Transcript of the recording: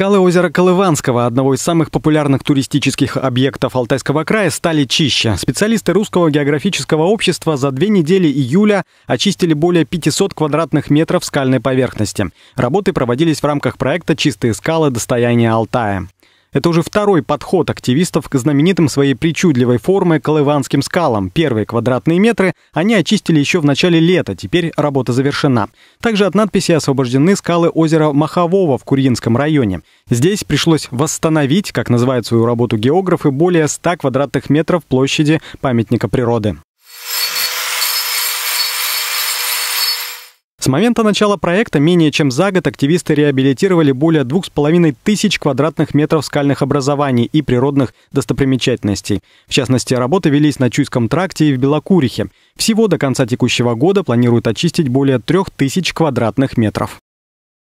Скалы озера Колыванского, одного из самых популярных туристических объектов Алтайского края, стали чище. Специалисты Русского географического общества за две недели июля очистили более 500 квадратных метров скальной поверхности. Работы проводились в рамках проекта «Чистые скалы. Достояние Алтая». Это уже второй подход активистов к знаменитым своей причудливой формы колыванским скалам. Первые квадратные метры они очистили еще в начале лета, теперь работа завершена. Также от надписи освобождены скалы озера Махового в Курьинском районе. Здесь пришлось восстановить, как называют свою работу географы, более 100 квадратных метров площади памятника природы. момента начала проекта менее чем за год активисты реабилитировали более двух с половиной тысяч квадратных метров скальных образований и природных достопримечательностей. В частности, работы велись на Чуйском тракте и в Белокурихе. Всего до конца текущего года планируют очистить более трех тысяч квадратных метров.